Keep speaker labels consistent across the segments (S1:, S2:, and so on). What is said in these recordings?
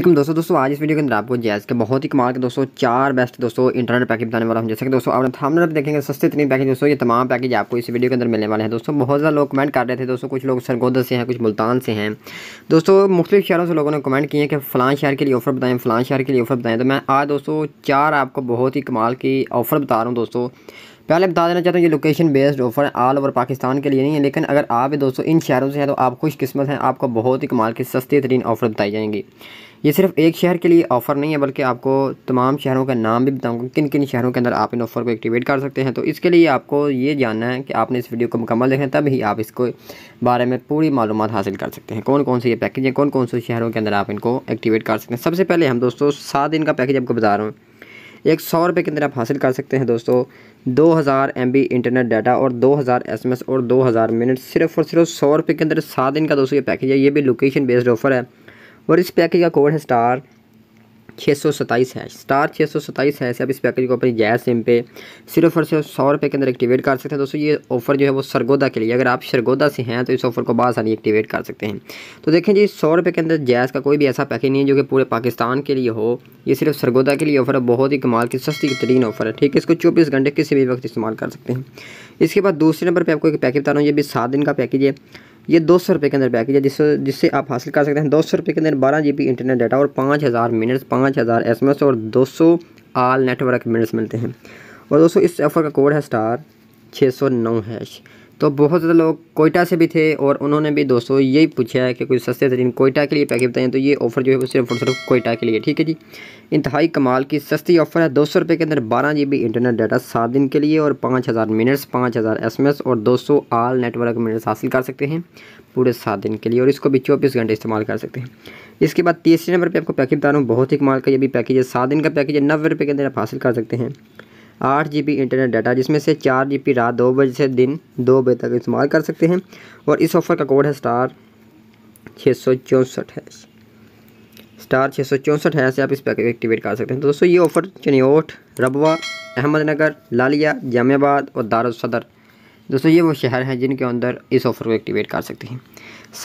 S1: लेकिन दोस्तों दोस्तों आज इस वीडियो के अंदर आपको जैस के बहुत ही कमाल के दोस्तों चार बेस्ट दोस्तों इंटरनेट पैकेज बताने वाला हूँ जैसे कि दोस्तों आप हमने देखेंगे सस्ते तरीन पैकेज दोस्तों ये तमाम पैकेज आपको इस वीडियो के अंदर मिलने वाले हैं दोस्तों बहुत ज़्यादा लोग कमेंट कर रहे थे दोस्तों कुछ लोग सरगोदा से हैं कुछ मुल्तान से हैं दोस्तों मुख्तलिफ शहरों से लोगों ने कमेंट किए कि फ़लान शहर के लिए ऑफर बताएं फ़लां शहर के लिए ऑफर बताएं तो मैं आज दोस्तों चार आपको बहुत ही कमाल की ऑफर बता रहा हूँ दोस्तों पहले बता देना चाहता हूँ ये location based offer all over Pakistan के लिए नहीं है लेकिन अगर आप दोस्तों इन शहरों से हैं तो आप खुशकस्मत हैं आपको बहुत ही कमाल की सस्ती तरीन ऑफ़र बताई जाएंगी ये सिर्फ एक शहर के लिए ऑफ़र नहीं है बल्कि आपको तमाम शहरों का नाम भी बताऊँगा किन किन शहरों के अंदर आप इन ऑफ़र को एक्टिवेट कर सकते हैं तो इसके लिए आपको ये जानना है कि आपने इस वीडियो को मुकम्मल देखें तब ही आप इसको बारे में पूरी मालूम हासिल कर सकते हैं कौन कौन से ये पैकेज हैं कौन कौन से शहरों के अंदर आप इनको एक्टिवेट कर सकते हैं सबसे पहले हम दोस्तों सात दिन का पैकेज आपको बता रहा हूँ एक सौ रुपये के अंदर आप हासिल कर सकते हैं दोस्तों दो हज़ार एम बी इंटरनेट डाटा और दो हज़ार एस एम एस और दो हज़ार मिनट सिर्फ और सिर्फ सौ रुपये के अंदर सात दिन का दोस्तों ये पैकेज है ये भी लोकेशन बेस्ड ऑफर है और इस पैकेज का कोड है स्टार छः सौ सताईस हैश स्टार छः सौ है हैश आप इस पैकेज को अपनी जैस सिम पे सिर्फ और सिर्फ सौ रुपये के अंदर एक्टिवेट कर सकते हैं दोस्तों ये ऑफर जो है वो सरगोदा के लिए अगर आप सरगोदा से हैं तो इस ऑफर को बासानी एक्टिवेट कर सकते हैं तो देखें जी सौ रुपये के अंदर जैस का कोई भी ऐसा पैकेज नहीं है जो कि पूरे पाकिस्तान के लिए हो ये सिर्फ सरगोदा के लिए ऑफर है बहुत ही कमाल की सस्ती तरीन ऑफर है ठीक है इसको चौबीस घंटे किसी भी वक्त इस्तेमाल कर सकते हैं इसके बाद दूसरे नंबर पर आपको एक पैकेज बता रहा हूँ ये भी सात दिन का पैकेज है ये दो सौ रुपये के अंदर पैकेज है जिससे जिससे आप हासिल कर सकते हैं दो सौ रुपये के अंदर बारह जी बी इंटरनेट डाटा और पाँच हज़ार मिनट्स पाँच हज़ार एस एम एस और दो सौ आल नेटवर्क मिनट्स मिलते हैं और दोस्तों इस ऑफर का कोड है स्टार छः सौ नौ हैश तो बहुत ज़्यादा लोग कोयटा से भी थे और उन्होंने भी दोस्तों यही पूछा है कि कोई सस्ते तरीन कोयटा के लिए पैकेज बताएं तो ये ऑफ़र जो है वो सिर्फ और सिर्फ कोयटा के लिए ठीक है जी इंतहाई कमाल की सस्ती ऑफ़र है दो सौ रुपये के अंदर बारह जी बी इंटरनेट डाटा सात दिन के लिए और पाँच हज़ार मिनट्स पाँच हज़ार एस एम एस और दो सौ आल नेटवर्क मिनट्स हासिल कर सकते हैं पूरे सात दिन के लिए और इसको भी चौबीस घंटे इस्तेमाल कर सकते हैं इसके बाद तीसरे नंबर पर आपको पैकेज बता रहा हूँ बहुत ही कमाल का ये भी पैकेज है सात दिन का पैकेज है नब्बे रुपये के अंदर आप हासिल कर सकते हैं आठ जी बी इंटरनेट डाटा जिसमें से चार जी बी रात दो बजे से दिन दो बजे तक इस्तेमाल कर सकते हैं और इस ऑफ़र का कोड है स्टार छः सौ चौंसठ है स्टार छः सौ चौंसठ है से आप इस पैकेज एक्टिवेट कर सकते हैं तो दोस्तों ये ऑफ़र चनियोट रबवा अहमदनगर लालिया जामियाबाद और दारुसदर दोस्तों ये वो शहर हैं जिनके अंदर इस ऑफ़र को एक्टिवेट कर सकते हैं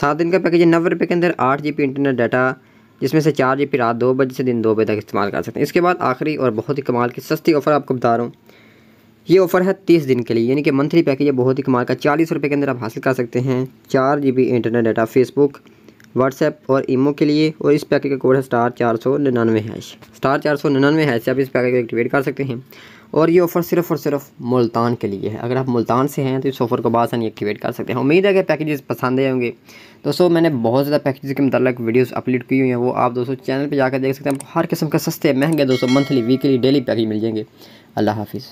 S1: सात दिन का पैकेज है नब्बे रुपये के अंदर आठ जी इंटरनेट डाटा जिसमें से चार जी रात दो बजे से दिन दो बजे तक इस्तेमाल कर सकते हैं इसके बाद आखिरी और बहुत ही कमाल की सस्ती ऑफ़र आपको बता रहा हूँ ये ऑफ़र है तीस दिन के लिए यानी कि मंथली पैकेज बहुत ही कमाल का चालीस रुपये के अंदर आप हासिल कर सकते हैं चार G B internet data Facebook WhatsApp और ईमो के लिए और इस पैकेज का कोड है स्टार चार सौ निन्यानवे हैश स्टार चार सौ निन्यानवे हैश से आप इस पैकेज को एक्टिवेट कर सकते हैं और ये ऑफ़र सिर्फ और सिर्फ मुल्तान के लिए है अगर आप मुल्तान से हैं तो इस ऑफ़र को बासान एक्टिवेट कर सकते हैं उम्मीद है कि पैकेजेस पसंद आए होंगे दोस्तों मैंने बहुत ज़्यादा पैकेजेस के मतलब वीडियोस अपलोड की हुई हैं वो आप दोस्तों चैनल पर जाकर देख सकते हैं हर किस्म के सस्ते महंगे दोस्तों मंथली वीकली डेली पैकेज मिल जाएंगे अल्लाह हाफिज़